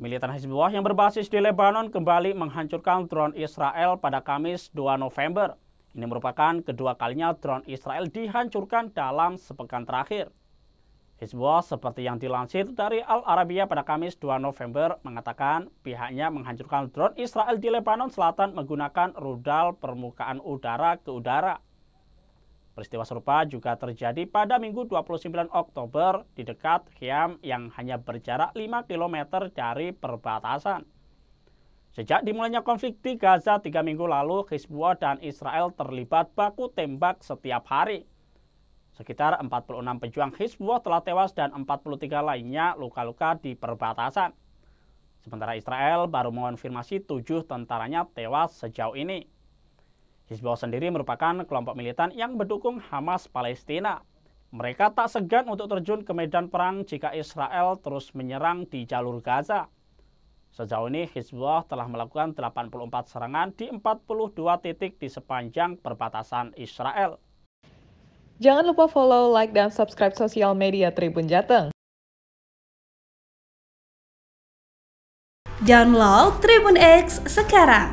Militan Hezbollah yang berbasis di Lebanon kembali menghancurkan drone Israel pada Kamis 2 November. Ini merupakan kedua kalinya drone Israel dihancurkan dalam sepekan terakhir. Hezbollah, seperti yang dilansir dari Al-Arabiya pada Kamis 2 November mengatakan pihaknya menghancurkan drone Israel di Lebanon Selatan menggunakan rudal permukaan udara ke udara. Peristiwa serupa juga terjadi pada Minggu 29 Oktober di dekat Khiam yang hanya berjarak 5 km dari perbatasan. Sejak dimulainya konflik di Gaza tiga minggu lalu, Hizbullah dan Israel terlibat baku tembak setiap hari. Sekitar 46 pejuang Hizbullah telah tewas dan 43 lainnya luka-luka di perbatasan. Sementara Israel baru mengonfirmasi tujuh tentaranya tewas sejauh ini. Hizbullah sendiri merupakan kelompok militan yang mendukung Hamas Palestina. Mereka tak segan untuk terjun ke medan perang jika Israel terus menyerang di jalur Gaza. Sejauh ini Hizbullah telah melakukan 84 serangan di 42 titik di sepanjang perbatasan Israel. Jangan lupa follow, like, dan subscribe sosial media Tribun Jateng. Download Tribun X sekarang